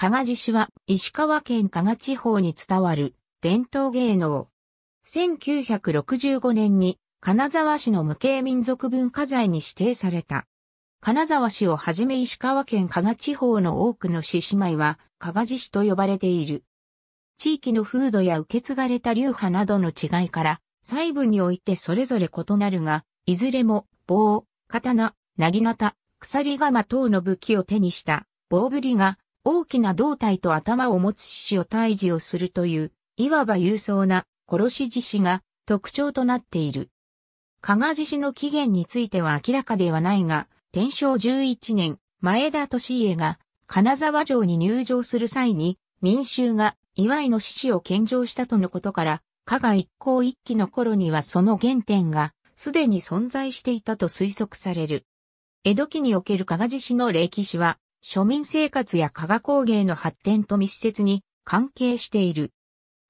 加賀寺市は石川県加賀地方に伝わる伝統芸能。1965年に金沢市の無形民族文化財に指定された。金沢市をはじめ石川県加賀地方の多くの市姉妹は加賀寺市と呼ばれている。地域の風土や受け継がれた流派などの違いから、細部においてそれぞれ異なるが、いずれも棒、刀、薙刀、鎖鎌等の武器を手にした棒振りが大きな胴体と頭を持つ獅子を退治をするという、いわば勇壮な殺し獅子が特徴となっている。加賀獅子の起源については明らかではないが、天正11年、前田利家が金沢城に入城する際に、民衆が祝いの獅子を献上したとのことから、加賀一向一揆の頃にはその原点がすでに存在していたと推測される。江戸期における加賀獅子の歴史は庶民生活や加賀工芸の発展と密接に関係している。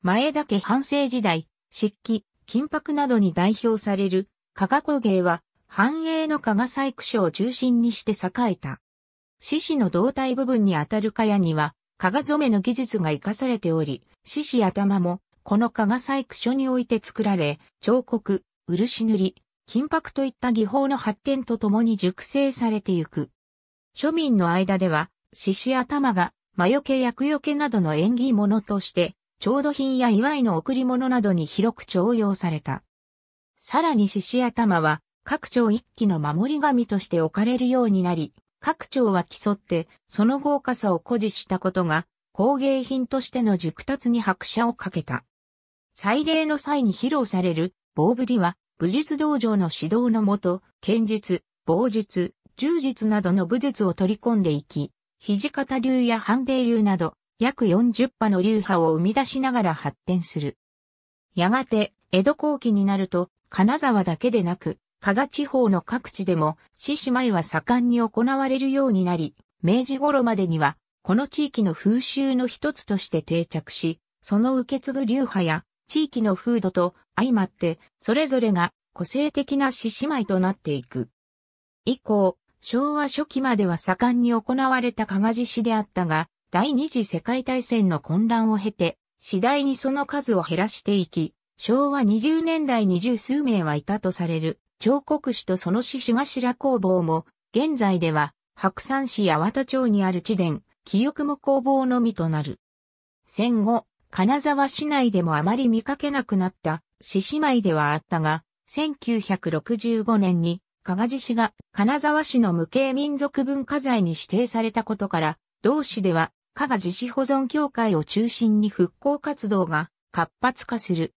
前田家半世時代、漆器、金箔などに代表される加賀工芸は繁栄の加賀細工所を中心にして栄えた。獅子の胴体部分にあたる茅には、加賀染めの技術が活かされており、獅子頭も、この加賀細工所において作られ、彫刻、漆塗り、金箔といった技法の発展とともに熟成されてゆく。庶民の間では、獅子頭が魔除け厄除けなどの縁起物として、調度品や祝いの贈り物などに広く重用された。さらに獅子頭は、各町一揆の守り神として置かれるようになり、各町は競って、その豪華さを誇示したことが、工芸品としての熟達に拍車をかけた。祭礼の際に披露される棒振りは、武術道場の指導のもと、剣術、棒術、柔術などの武術を取り込んでいき、土方流や半米流など、約40波の流派を生み出しながら発展する。やがて、江戸後期になると、金沢だけでなく、加賀地方の各地でも、獅子舞は盛んに行われるようになり、明治頃までには、この地域の風習の一つとして定着し、その受け継ぐ流派や、地域の風土と相まって、それぞれが個性的な獅子舞となっていく。以降、昭和初期までは盛んに行われた加賀寺市であったが、第二次世界大戦の混乱を経て、次第にその数を減らしていき、昭和20年代二十数名はいたとされる、彫刻師とその獅子頭工房も、現在では、白山市八幡町にある地殿、記憶も工房のみとなる。戦後、金沢市内でもあまり見かけなくなった、獅子舞ではあったが、1965年に加賀寺市が金沢市の無形民族文化財に指定されたことから、同市では加賀寺市保存協会を中心に復興活動が活発化する。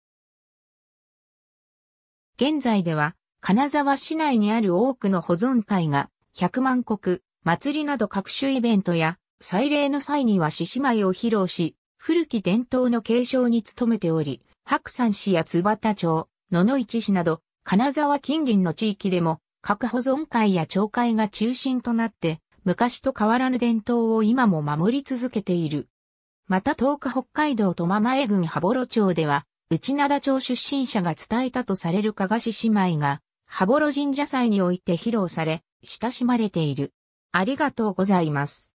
現在では、金沢市内にある多くの保存会が、百万国、祭りなど各種イベントや、祭礼の際には獅子舞を披露し、古き伝統の継承に努めており、白山市や津幡町、野々市市など、金沢近隣の地域でも、核保存会や町会が中心となって、昔と変わらぬ伝統を今も守り続けている。また東日北海道とマ前郡羽幌町では、内灘町出身者が伝えたとされる加賀市姉妹が、羽幌神社祭において披露され、親しまれている。ありがとうございます。